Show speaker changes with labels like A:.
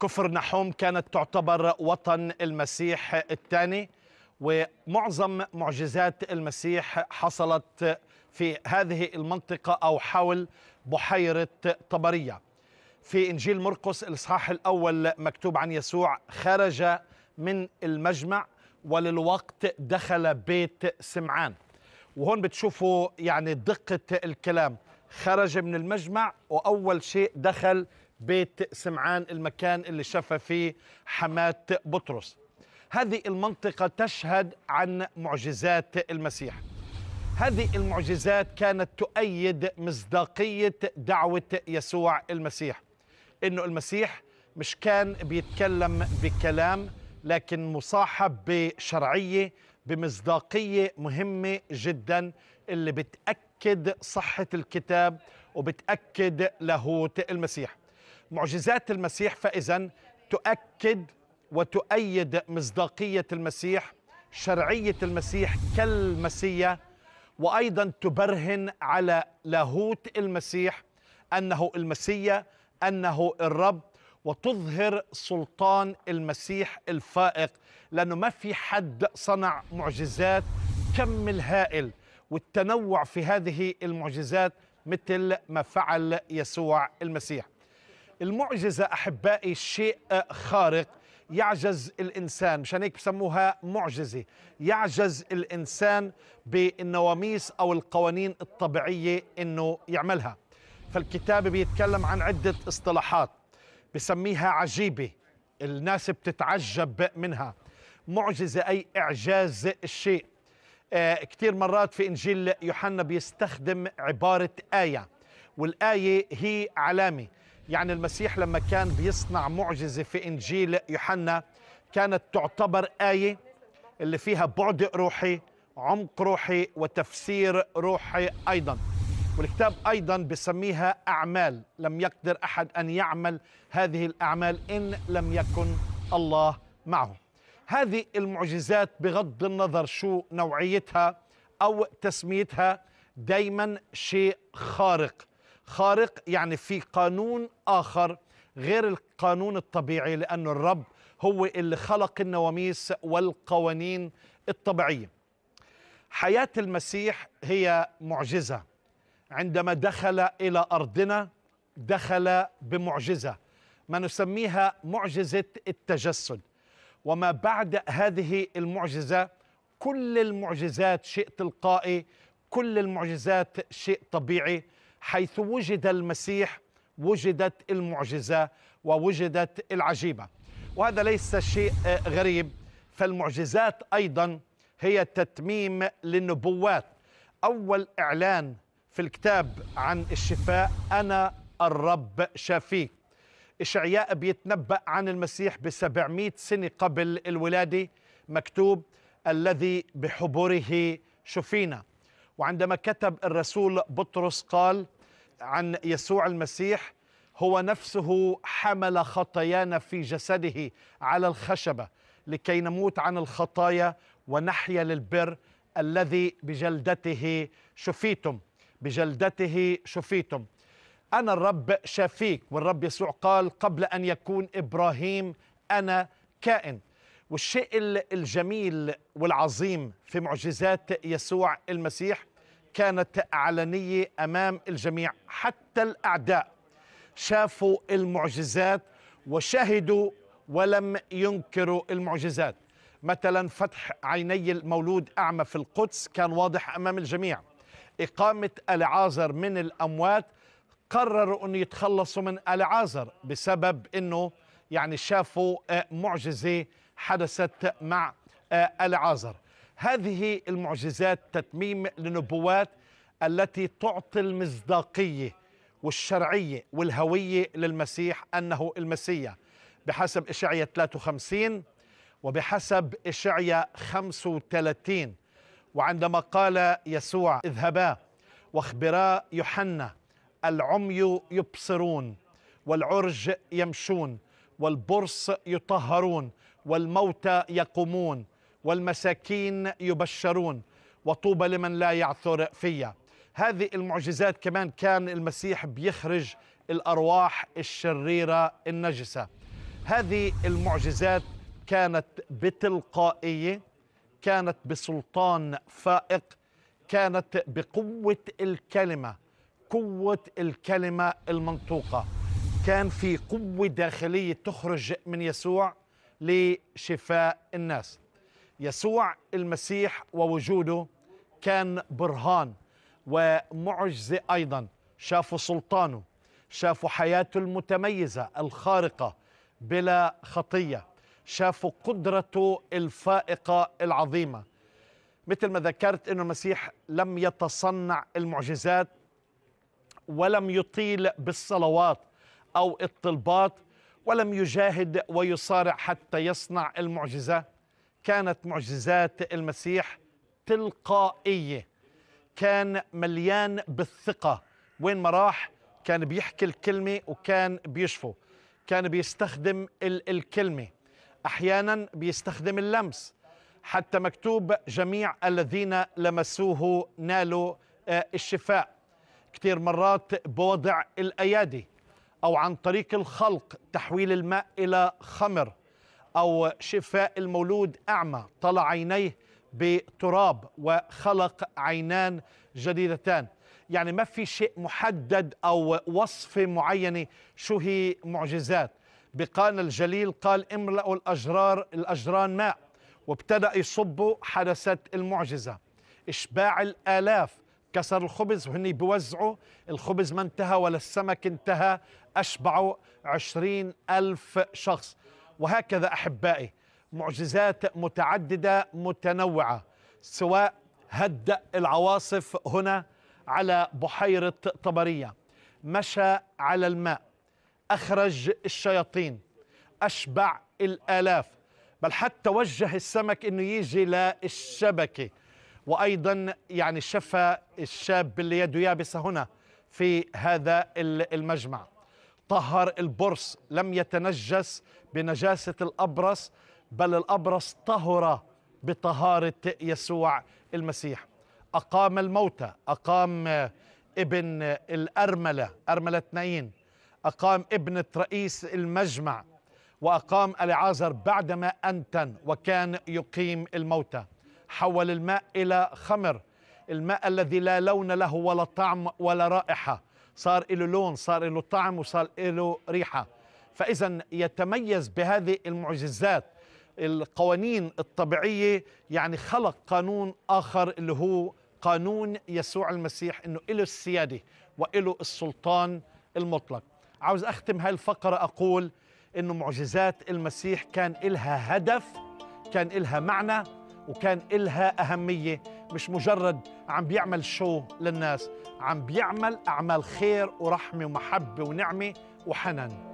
A: كفر نحوم كانت تعتبر وطن المسيح الثاني ومعظم معجزات المسيح حصلت في هذه المنطقة أو حول بحيرة طبرية في إنجيل مرقس الإصحاح الأول مكتوب عن يسوع خرج من المجمع وللوقت دخل بيت سمعان وهون بتشوفوا يعني دقة الكلام خرج من المجمع وأول شيء دخل بيت سمعان المكان اللي شفى فيه حماة بطرس هذه المنطقة تشهد عن معجزات المسيح هذه المعجزات كانت تؤيد مصداقية دعوة يسوع المسيح إنه المسيح مش كان بيتكلم بكلام لكن مصاحب بشرعية بمصداقية مهمة جدا اللي بتأكد صحة الكتاب وبتأكد لاهوت المسيح معجزات المسيح فإذا تؤكد وتؤيد مصداقية المسيح شرعية المسيح كالمسيا وأيضا تبرهن على لاهوت المسيح أنه المسيا أنه الرب وتظهر سلطان المسيح الفائق لأنه ما في حد صنع معجزات كم الهائل والتنوع في هذه المعجزات مثل ما فعل يسوع المسيح المعجزة أحبائي شيء خارق يعجز الإنسان مشان هيك بسموها معجزة يعجز الإنسان بالنواميس أو القوانين الطبيعية أنه يعملها فالكتاب بيتكلم عن عدة اصطلاحات بسميها عجيبة الناس بتتعجب منها معجزة أي إعجاز الشيء آه كثير مرات في إنجيل يوحنا بيستخدم عبارة آية والآية هي علامة يعني المسيح لما كان بيصنع معجزة في إنجيل يوحنا كانت تعتبر آية اللي فيها بعد روحي عمق روحي وتفسير روحي أيضا والكتاب أيضا بسميها أعمال لم يقدر أحد أن يعمل هذه الأعمال إن لم يكن الله معه هذه المعجزات بغض النظر شو نوعيتها أو تسميتها دايما شيء خارق خارق يعني في قانون آخر غير القانون الطبيعي لأن الرب هو اللي خلق النواميس والقوانين الطبيعية حياة المسيح هي معجزة عندما دخل إلى أرضنا دخل بمعجزة ما نسميها معجزة التجسد وما بعد هذه المعجزة كل المعجزات شيء تلقائي كل المعجزات شيء طبيعي حيث وجد المسيح وجدت المعجزة ووجدت العجيبة وهذا ليس شيء آه، غريب فالمعجزات أيضا هي تتميم للنبوات أول إعلان في الكتاب عن الشفاء أنا الرب شافيك إشعياء بيتنبأ عن المسيح بسبعمائة سنة قبل الولادة مكتوب الذي بحبره شفينا وعندما كتب الرسول بطرس قال عن يسوع المسيح هو نفسه حمل خطايانا في جسده على الخشبه لكي نموت عن الخطايا ونحيا للبر الذي بجلدته شفيتم بجلدته شفيتم انا الرب شافيك والرب يسوع قال قبل ان يكون ابراهيم انا كائن والشيء الجميل والعظيم في معجزات يسوع المسيح كانت علنيه امام الجميع حتى الاعداء شافوا المعجزات وشهدوا ولم ينكروا المعجزات مثلا فتح عيني المولود اعمى في القدس كان واضح امام الجميع اقامه العازر من الاموات قرروا أن يتخلصوا من العازر بسبب أنه يعني شافوا آه، معجزة حدثت مع آه، العازر هذه المعجزات تتميم لنبوات التي تعطي المصداقيه والشرعيه والهويه للمسيح انه المسيا بحسب اشعيا 53 وبحسب اشعيا 35 وعندما قال يسوع اذهبا واخبرا يوحنا العمي يبصرون والعرج يمشون والبرص يطهرون والموتى يقومون والمساكين يبشرون وطوبى لمن لا يعثر فيا هذه المعجزات كمان كان المسيح بيخرج الأرواح الشريرة النجسة هذه المعجزات كانت بتلقائية كانت بسلطان فائق كانت بقوة الكلمة قوة الكلمة المنطوقة كان في قوة داخلية تخرج من يسوع لشفاء الناس يسوع المسيح ووجوده كان برهان ومعجزة أيضا شافوا سلطانه شافوا حياته المتميزة الخارقة بلا خطية شافوا قدرته الفائقة العظيمة مثل ما ذكرت أن المسيح لم يتصنع المعجزات ولم يطيل بالصلوات أو الطلبات ولم يجاهد ويصارع حتى يصنع المعجزة كانت معجزات المسيح تلقائية كان مليان بالثقة وين ما راح كان بيحكي الكلمة وكان بيشفو كان بيستخدم ال الكلمة أحيانا بيستخدم اللمس حتى مكتوب جميع الذين لمسوه نالوا آه، الشفاء كثير مرات بوضع الأيادي أو عن طريق الخلق تحويل الماء إلى خمر أو شفاء المولود أعمى طلع عينيه بتراب وخلق عينان جديدتان يعني ما في شيء محدد أو وصف معينة شو هي معجزات بقانا الجليل قال املأوا الأجرار الأجران ماء وابتدأ يصبوا حدثت المعجزة إشباع الآلاف كسر الخبز وهن بيوزعوا الخبز ما انتهى ولا السمك انتهى أشبعوا عشرين ألف شخص وهكذا أحبائي معجزات متعددة متنوعة سواء هدأ العواصف هنا على بحيرة طبرية مشى على الماء أخرج الشياطين أشبع الآلاف بل حتى وجه السمك أنه يجي للشبكة وأيضا يعني شفى الشاب اللي يده يابسة هنا في هذا المجمع طهر البرص لم يتنجس بنجاسة الأبرص بل الأبرص طهر بطهارة يسوع المسيح أقام الموتى أقام ابن الأرملة أرملة نعين أقام ابنة رئيس المجمع وأقام العازر بعدما أنتن وكان يقيم الموتى حول الماء إلى خمر الماء الذي لا لون له ولا طعم ولا رائحة صار له لون صار له طعم وصار له ريحة فإذا يتميز بهذه المعجزات القوانين الطبيعية يعني خلق قانون آخر اللي هو قانون يسوع المسيح أنه له السيادة وإله السلطان المطلق عاوز أختم الفقرة أقول أنه معجزات المسيح كان إلها هدف كان إلها معنى وكان إلها أهمية مش مجرد عم بيعمل شو للناس عم بيعمل أعمال خير ورحمة ومحبة ونعمة وحنان